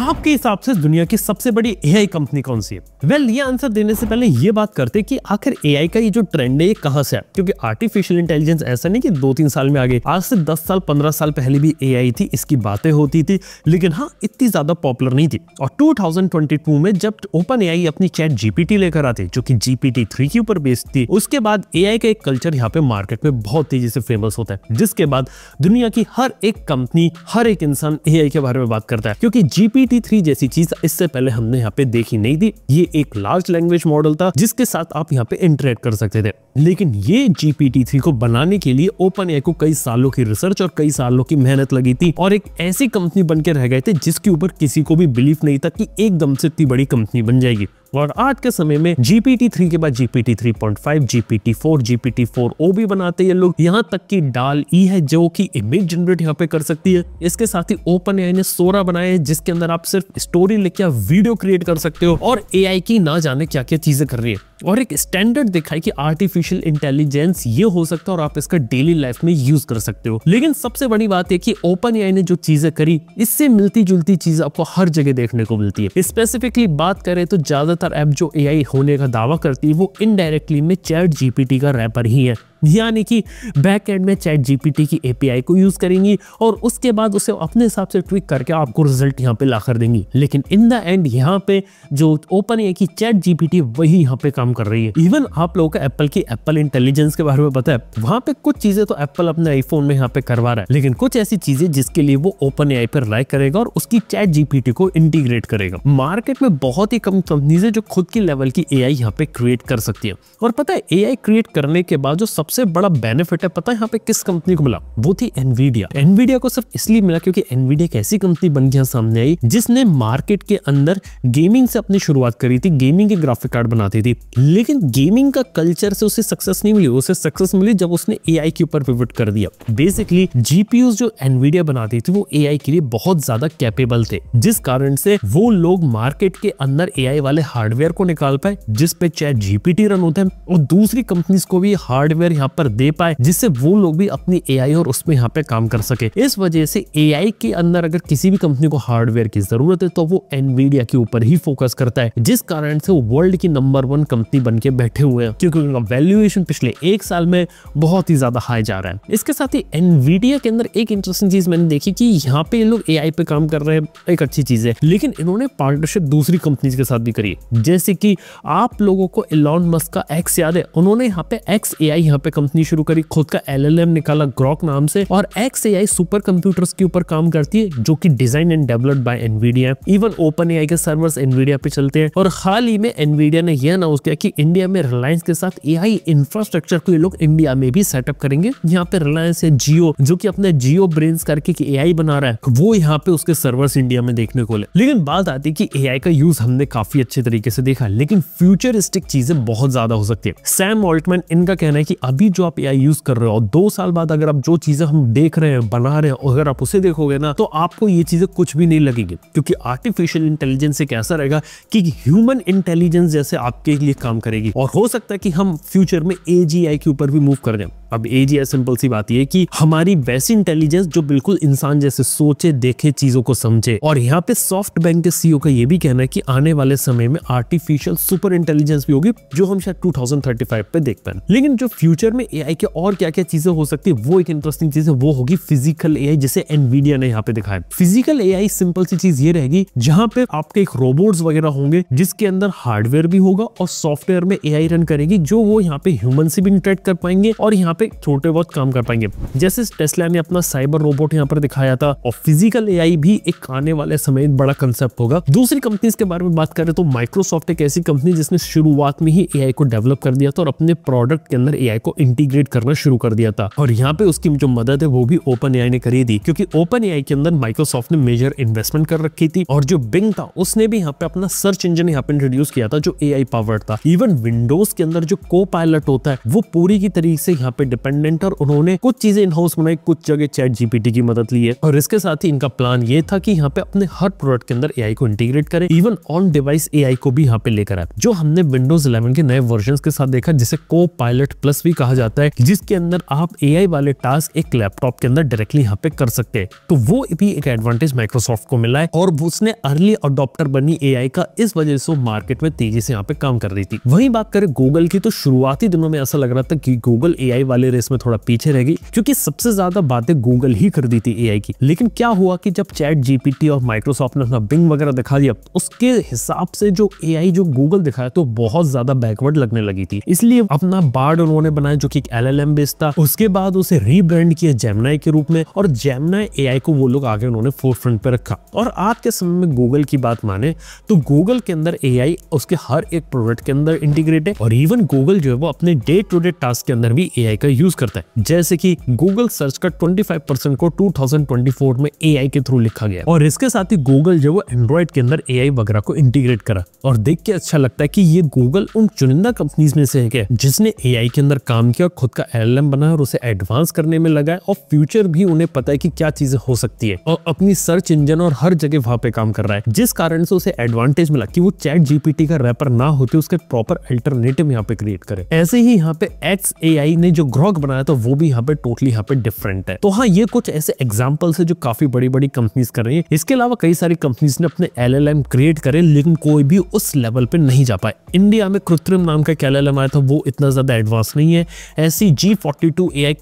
आपके हिसाब से दुनिया की सबसे बड़ी एआई कंपनी कौन सी है वेल well, ये आंसर देने से पहले ये बात करते कि आखिर एआई का ये जो ट्रेंड है ये कहां से है क्योंकि आर्टिफिशियल इंटेलिजेंस ऐसा नहीं कि दो तीन साल में आ गई आज से दस साल पंद्रह साल पहले भी एआई थी इसकी बातें होती थी लेकिन हाँ इतनी ज्यादा पॉपुलर नहीं थी और टू में जब ओपन एआई अपनी चैट जीपीटी लेकर आते जो कि जीपीटी थ्री के ऊपर बेस्ड थी उसके बाद एआई का एक कल्चर यहाँ पे मार्केट में बहुत तेजी से फेमस होता है जिसके बाद दुनिया की हर एक कंपनी हर एक इंसान एआई के बारे में बात करता है क्योंकि जीपीटी GPT-3 जैसी चीज इससे पहले हमने यहाँ पे देखी नहीं थी ये एक लार्ज लैंग्वेज मॉडल था जिसके साथ आप यहाँ पे इंटरेक्ट कर सकते थे लेकिन ये GPT-3 को बनाने के लिए ओपन को कई सालों की रिसर्च और कई सालों की मेहनत लगी थी और एक ऐसी कंपनी बन के रह गए थे जिसके ऊपर किसी को भी बिलीव नहीं था कि एकदम से इतनी बड़ी कंपनी बन जाएगी और आज के समय में gpt थ्री के बाद gpt three point five GPT four GPT four O भी बनाते हैं लोग यहाँ तक की डाल ई है जो कि इमेज जनरेट यहाँ पे कर सकती है इसके साथ ही ओपन ए ने सोरा बनाया है जिसके अंदर आप सिर्फ स्टोरी लिख के वीडियो क्रिएट कर सकते हो और ए की ना जाने क्या क्या चीजें कर रही है और एक स्टैंडर्ड दिखाई कि आर्टिफिशियल इंटेलिजेंस ये हो सकता है और आप इसका डेली लाइफ में यूज कर सकते हो लेकिन सबसे बड़ी बात है कि ओपन एआई ने जो चीजें करी इससे मिलती जुलती चीज आपको हर जगह देखने को मिलती है स्पेसिफिकली बात करें तो ज्यादातर ऐप जो एआई होने का दावा करती है वो इनडायरेक्टली में चैट जीपीटी का रैपर ही है यानी कि बैक एंड में चैट जीपीटी की एपीआई को यूज़ करेंगी और उसके बाद उसे अपने हिसाब से ट्विक करके आपको रिजल्ट यहाँ पे ला कर देंगी लेकिन इन द एंड यहाँ पे जो ओपन ए की चैट जीपीटी वही यहाँ पे काम कर रही है इवन आप लोगों को एप्पल की एप्पल इंटेलिजेंस के बारे में पता है वहां पे कुछ चीजें तो एप्पल अपने आईफोन में यहाँ पे करवा रहा है लेकिन कुछ ऐसी चीजें जिसके लिए वो ओपन ए पर लाइक करेगा और उसकी चैट जीपीटी को इंटीग्रेट करेगा मार्केट में बहुत ही कम कंपनीज है जो खुद की लेवल की ए आई यहाँ पे क्रिएट कर सकती है और पता है ए क्रिएट करने के बाद जो सब सबसे बड़ा बेनिफिट है पता है यहाँ पे किस कंपनी को मिला वो थी एनवीडिया एनवीडिया को सिर्फ इसलिए मिला क्योंकि एनवीडिया एक ऐसी कंपनी बन गया सामने आई जिसने मार्केट के अंदर गेमिंग से अपनी शुरुआत करी थी गेमिंग के ग्राफिक कार्ड बनाती थी लेकिन गेमिंग का कल्चर से उसे सक्सेस नहीं मिली उसे सक्सेस मिली जब उसने ए के ऊपर विविट कर दिया बेसिकली जीपीयू जो एनवीडिया बनाती थी वो ए के लिए बहुत ज्यादा कैपेबल थे जिस कारण से वो लोग मार्केट के अंदर ए वाले हार्डवेयर को निकाल पाए जिसपे चाहे जीपीटी रन होते हैं और दूसरी कंपनी को भी हार्डवेयर यहाँ पर दे पाए जिससे वो लोग भी अपनी ए और उसमें यहाँ पे काम कर सके इस वजह से ए के अंदर अगर किसी भी कंपनी को हार्डवेयर की जरूरत है तो वो एनवीडिया के ऊपर ही फोकस करता है जिस कारण से वो वर्ल्ड की नंबर वन कंपनी बन के बैठे हुए हैं क्योंकि उनका वैल्यूएशन पिछले एक साल में बहुत ही ज्यादा हाई जा रहा है इसके साथ ही एनवीडिया के अंदर एक इंटरेस्टिंग चीज मैंने देखी कि यहाँ पे ये लोग ए पे काम कर रहे हैं एक अच्छी चीज है लेकिन इन्होंने पार्टनरशिप दूसरी कंपनीज के साथ भी करी जैसे कि आप लोगों को इलॉन मस्क का एक्स याद है उन्होंने यहाँ पे एक्स ए आई यहाँ पे पे कंपनी शुरू करी खुद का एल निकाला ग्रॉक नाम से और एक्स ए सुपर कंप्यूटर के ऊपर काम करती है जो की design and developed by Nvidia even OpenAI के सर्वर एनवीडिया पे चलते हैं और हाल ही में एनवीडिया ने यह अनाउंस किया की इंडिया में रिलायंस के साथ ए इंफ्रास्ट्रक्चर को ये लोग इंडिया में भी सेटअप करेंगे यहाँ पे रिलायंस है जियो जो की अपने जियो ब्रेन करके ए आई बना रहा है वो यहाँ पे उसके सर्वर्स इंडिया में देखने को ले लेकिन बात आती है कि ए का यूज हमने काफी अच्छे तरीके से देखा लेकिन फ्यूचरिस्टिक चीजें बहुत ज्यादा हो सकती है सैम वॉल्टमैन इनका कहना है कि अभी अभी जो आप ए यूज कर रहे हो और दो साल बाद अगर आप जो चीजें हम देख रहे हैं बना रहे हैं अगर आप उसे देखोगे ना तो आपको ये चीजें कुछ भी नहीं लगेगी क्योंकि आर्टिफिशियल इंटेलिजेंस से कैसा रहेगा कि ह्यूमन इंटेलिजेंस जैसे आपके लिए काम करेगी और हो सकता है कि हम फ्यूचर में ए के ऊपर भी मूव कर जाए अब ए सिंपल सी बात यह कि हमारी वैसी इंटेलिजेंस जो बिल्कुल इंसान जैसे सोचे देखे चीजों को समझे और यहाँ पे सॉफ्ट बैंक के सीईओ e का ये भी कहना है कि आने वाले समय में आर्टिफिशियल सुपर इंटेलिजेंस भी होगी जो हम शायद 2035 पे देख पाए लेकिन जो फ्यूचर फ्यूचर में एआई के और क्या क्या चीज़ें हो सकती है वो एक इंटरेस्टिंग चीज़ है वो होगी फिजिकल ए जिसे एनवीडिया ने यहाँ पे दिखाया फिजिकल ए सिंपल सी चीज़ ये रहेगी जहाँ पे आपके एक रोबोट्स वगैरह होंगे जिसके अंदर हार्डवेयर भी होगा और सॉफ्टवेयर में ए रन करेगी जो वो यहाँ पे ह्यूमन से भी इंटरेक्ट कर पाएंगे और यहाँ पे छोटे बहुत काम कर पाएंगे जैसे टेस्ला ने अपना साइबर रोबोट यहाँ पर दिखाया था और फिजिकल ए भी एक आने वाले समय बड़ा कंसेप्ट होगा दूसरी कंपनीज के बारे में बात करें तो माइक्रोसॉफ्ट एक ऐसी कंपनी जिसने शुरुआत में ही ए को डेवलप कर दिया था और अपने प्रोडक्ट के अंदर ए को इंटीग्रेट करना शुरू कर दिया था और यहाँ पे उसकी जो मदद है वो भी ओपन एआई ने करी थी क्योंकि ओपन एआई के अंदर माइक्रोसॉफ्ट ने मेजर इन्वेस्टमेंट कर रखी थी और जो बिंग था उसने भी यहाँ पे अपना सर्च इंजन यहाँ पे इंट्रोड्यूस किया था जो आई पावर्ड था इवन विंडोज के अंदर जो को पायलट होता है वो पूरी की तरीके से यहाँ पे डिपेंडेंट और उन्होंने कुछ चीजें इनहाउस बनाई कुछ जगह चैट जीपीटी की मदद ली है और इसके साथ ही इनका प्लान ये था कि यहाँ पे अपने हर प्रोडक्ट के अंदर आई को इंटीग्रेट करे इवन ऑन डिवाइस एआई को भी यहाँ पे लेकर आए जो हमने विंडोज इलेवन के नए वर्जन के साथ देखा जिसे को पायलट प्लस भी कहा कहा जाता है जिसके अंदर आप ए वाले टास्क एक लैपटॉप के अंदर डायरेक्टली यहाँ पे कर सकते हैं तो वो भी एक एडवांटेज माइक्रोसॉफ्ट को मिला है और उसने अर्ली अडोप्टर बनी ए का इस वजह से मार्केट में तेजी से यहाँ पे काम कर रही थी वही बात करें गूगल की तो शुरुआती दिनों में ऐसा लग रहा था की गूगल ए वाले रेस में थोड़ा पीछे रह गई क्योंकि सबसे ज्यादा बातें गूगल ही कर दी थी ए की लेकिन क्या हुआ की जब चैट जीपीटी और माइक्रोसॉफ्ट ने अपना बिंग वगैरह दिखा दिया उसके हिसाब से जो ए जो गूगल दिखाया तो बहुत ज्यादा बैकवर्ड लगने लगी थी इसलिए अपना बार्ड उन्होंने बनाया बनाया जो कि एल एलएलएम बेस्ड था उसके बाद उसे रीब्रांड किया जेमनाई के रूप में और जेमनाई एआई को वो लोग आगे उन्होंने फोरफ्रंट पे रखा और आज के समय में गूगल की बात माने तो गूगल के अंदर एआई उसके हर एक प्रोडक्ट के अंदर इंटीग्रेट है और इवन गूगल जो है वो अपने डे टू डे टास्क के अंदर भी एआई का यूज करता है जैसे की गूगल सर्च का 25% को 2024 में एआई के थ्रू लिखा गया और इसके साथ ही गूगल जो वो एंड्रॉइड के अंदर एआई वगैरह को इंटीग्रेट करा और देख के अच्छा लगता है कि ये गूगल उन चुनिंदा कंपनीज में से है जिसने एआई के अंदर काम काम किया खुद का एल बना और उसे एडवांस करने में है और फ्यूचर भी उन्हें पता है कि क्या चीजें हो सकती है और अपनी सर्च इंजन और हर जगह वहां पे काम कर रहा है जिस कारण से उसे एडवांटेज मिला कि वो चैट जीपीटी का रैपर ना होते उसके प्रॉपर अल्टरनेटिव यहाँ पे क्रिएट करे ऐसे ही यहाँ पे एक्स ने जो ग्रॉक बनाया था वो भी यहाँ पे टोटली यहाँ पे डिफरेंट है तो हाँ ये कुछ ऐसे एग्जाम्पल्स है जो काफी बड़ी बड़ी कंपनीज कर रही है इसके अलावा कई सारी कंपनीज ने अपने एल क्रिएट करे लेकिन कोई भी उस लेवल पे नहीं जा पाए इंडिया में कृत्रिम नाम का एल आया था वो इतना ज्यादा एडवांस नहीं है ऐसी जी फोर्टी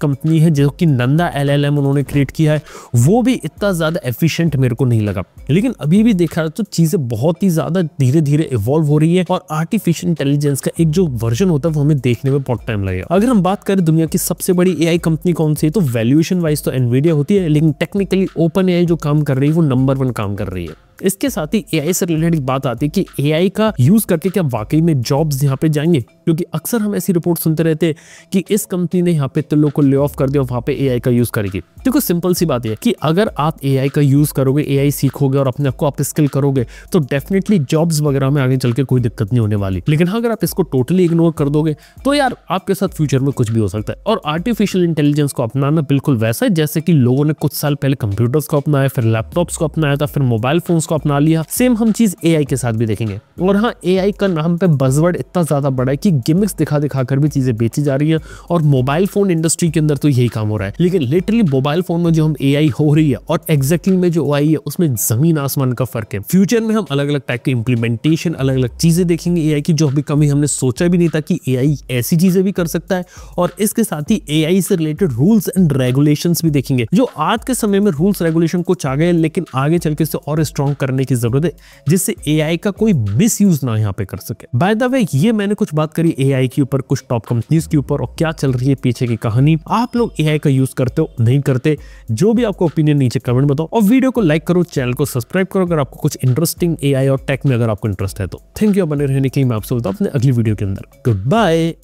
कंपनी है जो कि नंदा एल एल एम उन्होंने क्रिएट किया है वो भी इतना ज़्यादा एफिशिएंट मेरे को नहीं लगा लेकिन अभी भी देखा जाए तो चीज़ें बहुत ही ज़्यादा धीरे धीरे इवॉल्व हो रही है और आर्टिफिशियल इंटेलिजेंस का एक जो वर्जन होता है वो हमें देखने में बहुत टाइम लगेगा अगर हम बात करें दुनिया की सबसे बड़ी ए कंपनी कौन सी है तो वैल्यूएशन वाइज तो एनवीडिया होती है लेकिन टेक्निकली ओपन ए जो काम कर रही है वो नंबर वन काम कर रही है इसके साथ ही एआई से रिलेटेड एक बात आती है कि एआई का यूज करके क्या वाकई में जॉब्स यहाँ पे जाएंगे क्योंकि अक्सर हम ऐसी रिपोर्ट सुनते रहते हैं कि इस कंपनी ने यहाँ पे तो लोग को ले ऑफ कर दिया वहाँ पे एआई का यूज करेगी देखो सिंपल सी बात है कि अगर आप एआई का यूज करोगे एआई सीखोगे और अपने आपको आप स्किल करोगे तो डेफिनेटली जॉब्स वगैरह में आगे चल के कोई दिक्कत नहीं होने वाली लेकिन हाँ अगर आप इसको टोटली इग्नोर कर दोगे तो यार आपके साथ फ्यूचर में कुछ भी हो सकता है और आर्टिफिशियल इंटेलिजेंस को अपनाना बिल्कुल वैसा है जैसे कि लोगों ने कुछ साल पहले कंप्यूटर्स को अपनाया फिर लैपटॉप्स को अपनाया था फिर मोबाइल फोन्स को अपना लिया सेम हम चीज ए के साथ भी देखेंगे और हाँ ए का नाम पे बजवर्ड इतना ज्यादा बड़ा है कि गिमिक्स दिखा दिखा कर भी चीजें बेची जा रही है और मोबाइल फोन इंडस्ट्री के अंदर तो यही काम हो रहा है लेकिन लिटरली मोबाइल फोन में जो हम ए हो रही है और एग्जैक्टली में जो आई है उसमें जमीन आसमान का फर्क है फ्यूचर में हम अलग अलग टाइप के इम्प्लीमेंटेशन अलग अलग चीजें देखेंगे ए की जो अभी कभी हमने सोचा भी नहीं था कि ए ऐसी चीजें भी कर सकता है और इसके साथ ही ए से रिलेटेड रूल्स एंड रेगुलेशन भी देखेंगे जो आज के समय में रूल्स रेगुलेशन कुछ आ गए लेकिन आगे चल के इससे और स्ट्रॉन्ग करने की जरूरत है जिससे ए का कोई मिस यूज ना यहाँ पे कर सके बाय द वे ये मैंने कुछ बात करी ए के ऊपर कुछ टॉप कंपनीज के ऊपर और क्या चल रही है पीछे की कहानी आप लोग ए का यूज करते हो नहीं करते जो भी आपको ओपिनियन नीचे कमेंट बताओ और वीडियो को लाइक करो चैनल को सब्सक्राइब करो अगर आपको कुछ इंटरेस्टिंग ए और टेक में अगर आपको इंटरेस्ट है तो थैंक यू बने रहने के लिए मैं आपसे बोलता हूँ अपने अगली वीडियो के अंदर गुड बाय